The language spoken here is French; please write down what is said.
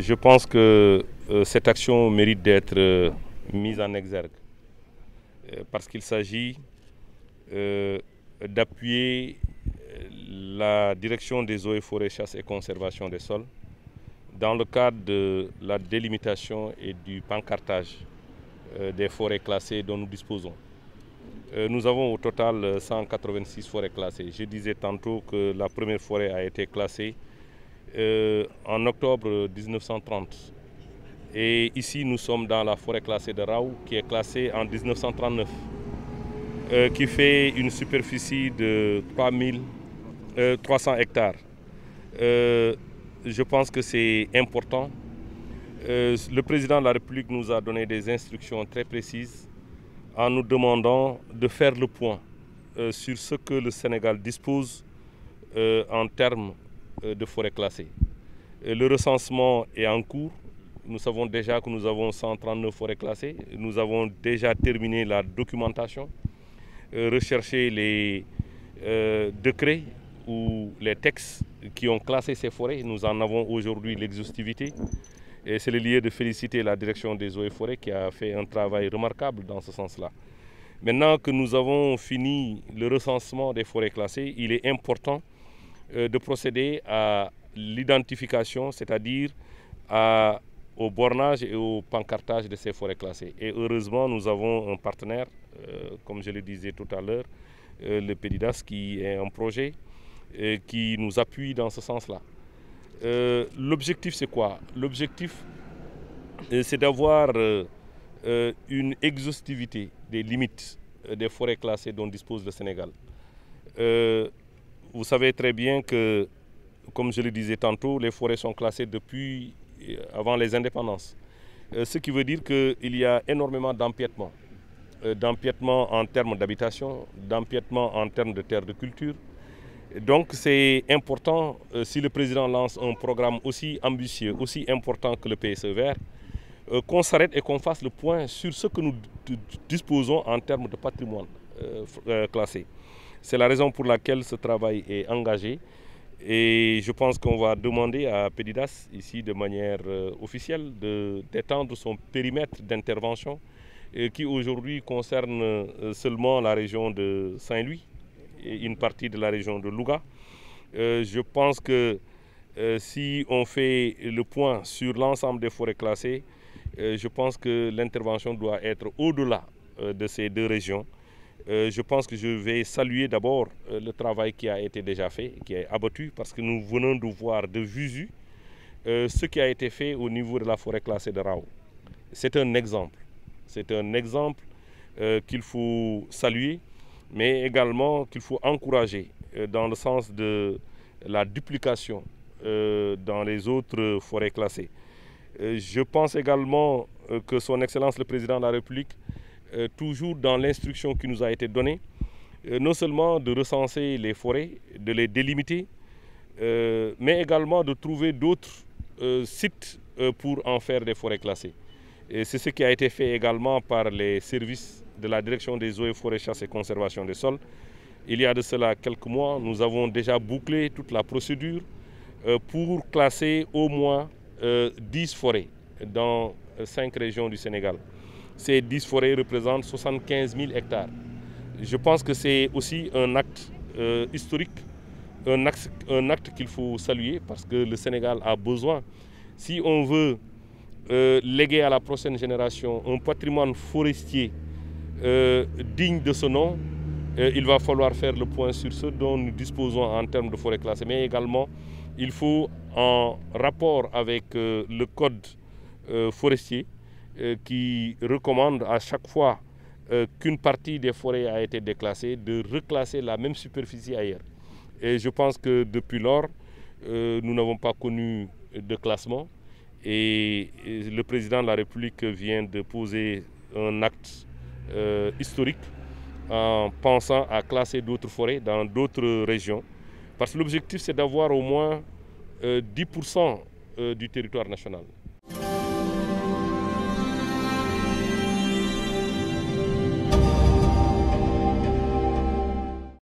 je pense que euh, cette action mérite d'être euh, mise en exergue euh, parce qu'il s'agit d'appuyer la direction des eaux et forêts, chasse et conservation des sols dans le cadre de la délimitation et du pancartage des forêts classées dont nous disposons. Nous avons au total 186 forêts classées. Je disais tantôt que la première forêt a été classée euh, en octobre 1930. Et ici, nous sommes dans la forêt classée de Raoult, qui est classée en 1939, euh, qui fait une superficie de 300 euh, hectares. je pense que c'est important. le président de la République nous a donné des instructions très précises en nous demandant de faire le point sur ce que le Sénégal dispose en termes euh, de forêts classées. le recensement est en cours. Nous savons déjà que nous avons 139 forêts classées. Nous avons déjà terminé la documentation, euh, recherché les euh, décrets ou les textes qui ont classé ces forêts. Nous en avons aujourd'hui l'exhaustivité. Et c'est le lieu de féliciter la direction des eaux et forêts qui a fait un travail remarquable dans ce sens-là. Maintenant que nous avons fini le recensement des forêts classées, il est important euh, de procéder à l'identification, c'est-à-dire au bornage et au pancartage de ces forêts classées. Et heureusement, nous avons un partenaire, euh, comme je le disais tout à l'heure, euh, le Pédidas, qui est un projet qui nous appuie dans ce sens-là. L'objectif, c'est quoi L'objectif, c'est d'avoir une exhaustivité des limites des forêts classées dont dispose le Sénégal. Vous savez très bien que, comme je le disais tantôt, les forêts sont classées depuis euh, avant les indépendances. Euh, ce qui veut dire qu'il y a énormément d'empiètements. Euh, D'empiètement en termes d'habitation, d'empiètements en termes de terres de culture. Donc c'est important, si le président lance un programme aussi ambitieux, aussi important que le PSE vert, qu'on s'arrête et qu'on fasse le point sur ce que nous disposons en termes de patrimoine classé. C'est la raison pour laquelle ce travail est engagé. Et je pense qu'on va demander à Pédidas, ici de manière euh, officielle, d'étendre son périmètre d'intervention euh, qui aujourd'hui concerne euh, seulement la région de Saint-Louis et une partie de la région de Louga. je pense que si on fait le point sur l'ensemble des forêts classées, je pense que l'intervention doit être au-delà de ces deux régions. Euh, je pense que je vais saluer d'abord euh, le travail qui a été déjà fait, qui est abattu, parce que nous venons de voir de visu euh, ce qui a été fait au niveau de la forêt classée de Rao. C'est un exemple. C'est un exemple qu'il faut saluer, mais également qu'il faut encourager dans le sens de la duplication dans les autres forêts classées. je pense également que Son Excellence le Président de la République euh, toujours dans l'instruction qui nous a été donnée, euh, non seulement de recenser les forêts, de les délimiter, euh, mais également de trouver d'autres sites pour en faire des forêts classées. c'est ce qui a été fait également par les services de la direction des eaux et forêts, chasse et conservation des sols. Il y a de cela quelques mois, nous avons déjà bouclé toute la procédure pour classer au moins 10 forêts dans 5 régions du Sénégal ces 10 forêts représentent 75 000 hectares. Je pense que c'est aussi un acte euh, historique, un acte, qu'il faut saluer parce que le Sénégal a besoin. Si on veut euh, léguer à la prochaine génération un patrimoine forestier euh, digne de ce nom, il va falloir faire le point sur ce dont nous disposons en termes de forêts classées. Mais également, il faut, en rapport avec le code forestier, euh, qui recommande à chaque fois euh, qu'une partie des forêts a été déclassée de reclasser la même superficie ailleurs. Et je pense que depuis lors, euh, nous n'avons pas connu de classement et le président de la République vient de poser un acte historique en pensant à classer d'autres forêts dans d'autres régions. Parce que l'objectif, c'est d'avoir au moins 10% du territoire national.